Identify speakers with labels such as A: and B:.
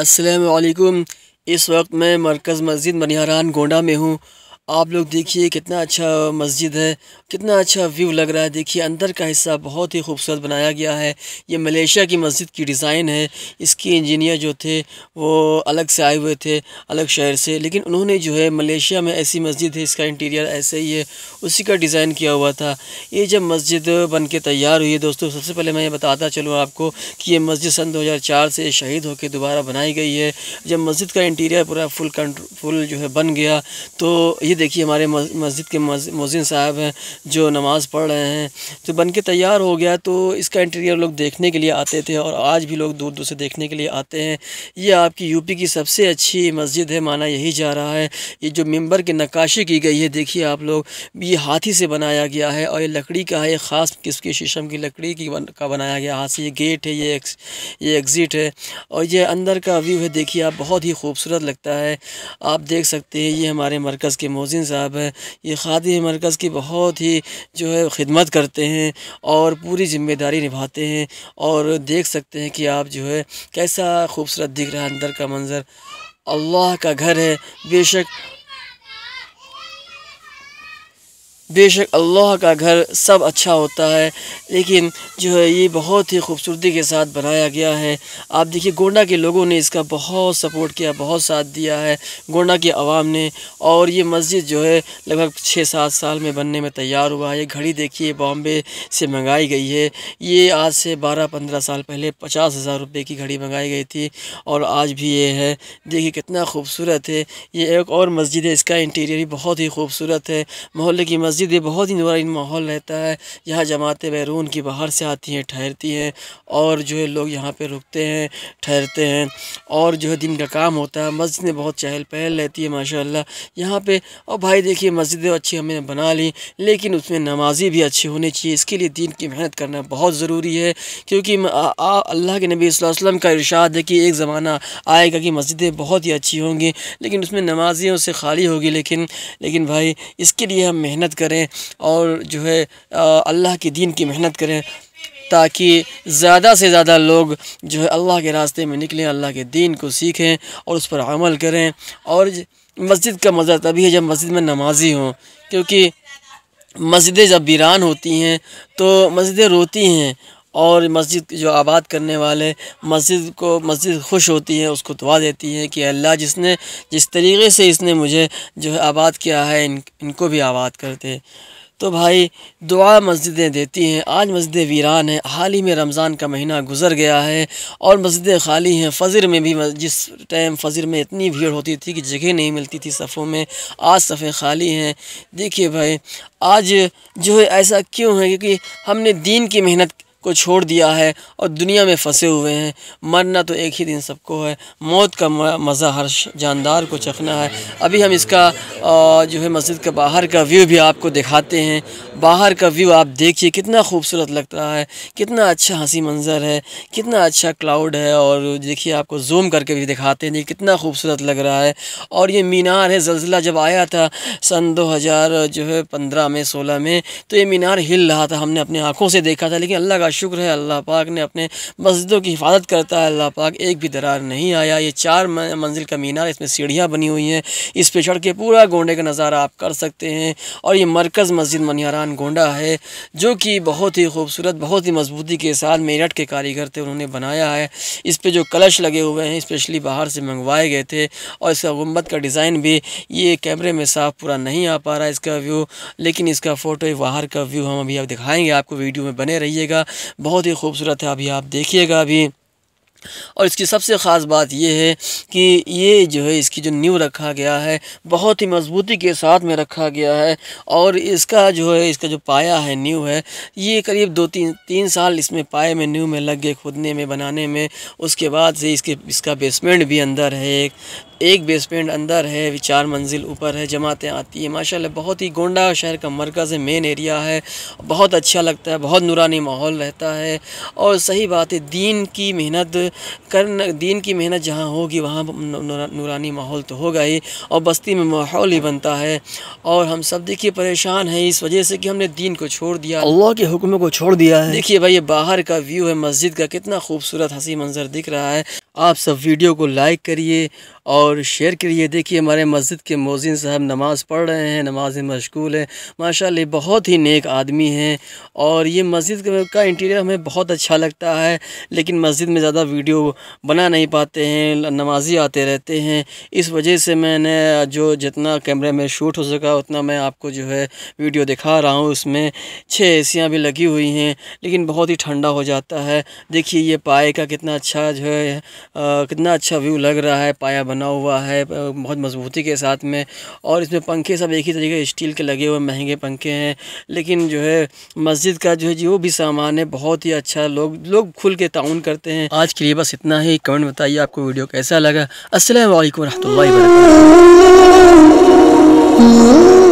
A: असलकुम इस वक्त मैं मरकज़ मस्जिद मनिहारान गोंडा में हूँ आप लोग देखिए कितना अच्छा मस्जिद है कितना अच्छा व्यू लग रहा है देखिए अंदर का हिस्सा बहुत ही खूबसूरत बनाया गया है ये मलेशिया की मस्जिद की डिज़ाइन है इसके इंजीनियर जो थे वो अलग से आए हुए थे अलग शहर से लेकिन उन्होंने जो है मलेशिया में ऐसी मस्जिद है इसका इंटीरियर ऐसे ही है उसी का डिज़ाइन किया हुआ था ये जब मस्जिद बन के तैयार हुई है दोस्तों सबसे पहले मैं ये बताता चलूँ आपको कि ये मस्जिद सन दो से शहीद होकर दोबारा बनाई गई है जब मस्जिद का इंटीरियर पूरा फुल फुल जो है बन गया तो ये ये देखिए हमारे मस्जिद के मोजिन साहब हैं जो नमाज़ पढ़ रहे हैं तो बन के तैयार हो गया तो इसका इंटीरियर लोग देखने के लिए आते थे और आज भी लोग दूर दूर से देखने के लिए आते हैं ये आपकी यूपी की सबसे अच्छी मस्जिद है माना यही जा रहा है ये जो मेम्बर की नक्काशी की गई है देखिए आप लोग ये हाथी से बनाया गया है और ये लकड़ी का है ख़ास किस्म की शीशम की लकड़ी की बन, का बनाया गया हाथ से ये गेट है ये ये एग्ज़िट है और ये अंदर का व्यू है देखिए आप बहुत ही खूबसूरत लगता है आप देख सकते हैं ये हमारे मरकज़ के मोहसिन साहब हैं ये खादी मरकज़ की बहुत ही जो है ख़िदमत करते हैं और पूरी ज़िम्मेदारी निभाते हैं और देख सकते हैं कि आप जो है कैसा खूबसूरत दिख रहा है अंदर का मंज़र अल्लाह का घर है बेशक बेशक अल्लाह का घर सब अच्छा होता है लेकिन जो है ये बहुत ही खूबसूरती के साथ बनाया गया है आप देखिए गोंडा के लोगों ने इसका बहुत सपोर्ट किया बहुत साथ दिया है गोंडा के आवाम ने और ये मस्जिद जो है लगभग छः सात साल में बनने में तैयार हुआ है घड़ी देखिए बॉम्बे से मंगाई गई है ये आज से बारह पंद्रह साल पहले पचास हज़ार रुपये की घड़ी मंगाई गई थी और आज भी ये है देखिए कितना खूबसूरत है ये एक और मस्जिद है इसका इंटीरियर भी बहुत ही खूबसूरत है मोहल्ले की मस्जिद मस्जिद बहुत ही नूरान माहौल रहता है यहाँ जमातें बैरून की बाहर से आती हैं ठहरती हैं और जो है लोग यहाँ पर रुकते हैं ठहरते हैं और जो है दिन का काम होता है मस्जिद में बहुत चहल पहल रहती है माशा यहाँ पर और भाई देखिए मस्जिद अच्छी हमने बना ली लेकिन उसमें नमाजी भी अच्छी होनी चाहिए इसके लिए दिन की मेहनत करना बहुत ज़रूरी है क्योंकि अल्लाह के नबी वसल्लम का इरशाद है कि एक ज़माना आएगा कि मस्जिदें बहुत ही अच्छी होंगी लेकिन उसमें नमाजियों से खाली होगी लेकिन लेकिन भाई इसके लिए हम मेहनत करें करें और जो है अल्लाह के दीन की मेहनत करें ताकि ज़्यादा से ज़्यादा लोग जो है अल्लाह के रास्ते में निकलें अल्लाह के दीन को सीखें और उस पर अमल करें और मस्जिद का मज़ा तभी है जब मस्जिद में नमाजी हों क्योंकि मस्जिदें जब वीरान होती हैं तो मस्जिदें रोती हैं और मस्जिद जो आबाद करने वाले मस्जिद को मस्जिद खुश होती है उसको दुआ देती है कि अल्लाह जिसने जिस तरीके से इसने मुझे जो है आबाद किया है इन इनको भी आबाद कर दे तो भाई दुआ मस्जिदें देती हैं आज मस्जिदें वीरान हैं हाल ही में रमज़ान का महीना गुजर गया है और मस्जिदें खाली हैं फजर में भी जिस टाइम फजर में इतनी भीड़ होती थी कि जगह नहीं मिलती थी सफ़ों में आज सफ़ें खाली हैं देखिए भाई आज जो है ऐसा क्यों है क्योंकि हमने दीन की मेहनत को छोड़ दिया है और दुनिया में फंसे हुए हैं मरना तो एक ही दिन सबको है मौत का मज़ा हर जानदार को चखना है अभी हम इसका जो है मस्जिद के बाहर का व्यू भी आपको दिखाते हैं बाहर का व्यू आप देखिए कितना खूबसूरत लगता है कितना अच्छा हंसी मंज़र है कितना अच्छा क्लाउड है और देखिए आपको जूम करके भी दिखाते हैं कितना खूबसूरत लग रहा है और ये मीनार है जलजिला जब आया था सन दो हज़ार जो है पंद्रह में सोलह में तो ये मीनार हिल रहा था हमने अपनी आँखों से देखा था लेकिन अल्लाह का शुक्र है अल्लाह पाक ने अपने मस्जिदों की हिफाजत करता है अल्लाह पाक एक भी दरार नहीं आया ये चार मंजिल का मीनार इसमें सीढ़ियाँ बनी हुई हैं इस पे चढ़ के पूरा गोंडे का नज़ारा आप कर सकते हैं और ये मरकज़ मस्जिद मनियारान गोंडा है जो कि बहुत ही खूबसूरत बहुत ही मजबूती के साथ मेरठ के कारीगर थे उन्होंने बनाया है इस पर जो कलश लगे हुए हैं स्पेशली बाहर से मंगवाए गए थे और इसका गुम्बद का डिज़ाइन भी ये कैमरे में साफ पूरा नहीं आ पा रहा इसका व्यू लेकिन इसका फ़ोटो बाहर का व्यू हम अभी आप दिखाएंगे आपको वीडियो में बने रहिएगा बहुत ही खूबसूरत है अभी आप देखिएगा अभी और इसकी सबसे ख़ास बात यह है कि ये जो है इसकी जो न्यू रखा गया है बहुत ही मजबूती के साथ में रखा गया है और इसका जो है इसका जो पाया है न्यू है ये करीब दो तीन तीन साल इसमें पाए में न्यू में लग गए खोदने में बनाने में उसके बाद से इसके इसका बेसमेंट भी अंदर है एक एक बेसमेंट अंदर है चार मंजिल ऊपर है जमातें आती हैं माशाल्लाह बहुत ही गोंडा शहर का मरकज़ है मेन एरिया है बहुत अच्छा लगता है बहुत नुरानी माहौल रहता है और सही बात है दीन की मेहनत कर दीन की मेहनत जहाँ होगी वहाँ नूरानी माहौल तो होगा ही और बस्ती में माहौल ही बनता है और हम सब देखिए परेशान हैं इस वजह से कि हमने दीन को छोड़ दिया अल्लाह के हुक्म को छोड़ दिया है देखिए भाई ये बाहर का व्यू है मस्जिद का कितना खूबसूरत हंसी मंजर दिख रहा है आप सब वीडियो को लाइक करिए और शेयर करिए देखिए हमारे मस्जिद के मोजिन साहब नमाज़ पढ़ रहे हैं नमाज में मशगूल है माशाल्लाह बहुत ही नेक आदमी हैं और ये मस्जिद का इंटीरियर हमें बहुत अच्छा लगता है लेकिन मस्जिद में ज़्यादा वीडियो बना नहीं पाते हैं नमाजी आते रहते हैं इस वजह से मैंने जो जितना कैमरे में शूट हो सका उतना मैं आपको जो है वीडियो दिखा रहा हूँ उसमें छः एसियाँ भी लगी हुई हैं लेकिन बहुत ही ठंडा हो जाता है देखिए ये पाए का कितना अच्छा जो है कितना अच्छा व्यू लग रहा है पाया बना हुआ है बहुत मजबूती के साथ में और इसमें पंखे सब एक ही तरीके स्टील के लगे हुए महंगे पंखे हैं लेकिन जो है मस्जिद का जो है जो भी सामान है बहुत ही अच्छा लोग लोग खुल के ताउन करते हैं आज के लिए बस इतना ही कमेंट बताइए आपको वीडियो कैसा लगा असल वरहमल वर्क